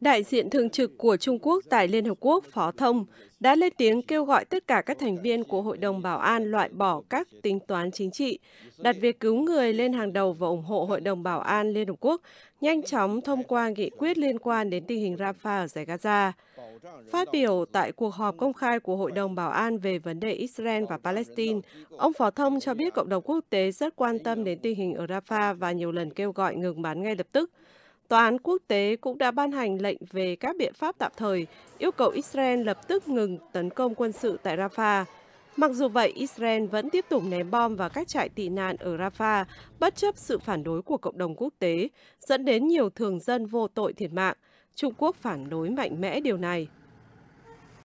Đại diện thường trực của Trung Quốc tại Liên Hợp Quốc Phó Thông đã lên tiếng kêu gọi tất cả các thành viên của Hội đồng Bảo an loại bỏ các tính toán chính trị, đặt việc cứu người lên hàng đầu và ủng hộ Hội đồng Bảo an Liên Hợp Quốc nhanh chóng thông qua nghị quyết liên quan đến tình hình Rafah ở giải Gaza. Phát biểu tại cuộc họp công khai của Hội đồng Bảo an về vấn đề Israel và Palestine, ông Phó Thông cho biết cộng đồng quốc tế rất quan tâm đến tình hình ở Rafah và nhiều lần kêu gọi ngừng bắn ngay lập tức Đức. Tòa án quốc tế cũng đã ban hành lệnh về các biện pháp tạm thời, yêu cầu Israel lập tức ngừng tấn công quân sự tại Rafah. Mặc dù vậy, Israel vẫn tiếp tục ném bom vào các trại tị nạn ở Rafah, bất chấp sự phản đối của cộng đồng quốc tế, dẫn đến nhiều thường dân vô tội thiệt mạng. Trung Quốc phản đối mạnh mẽ điều này.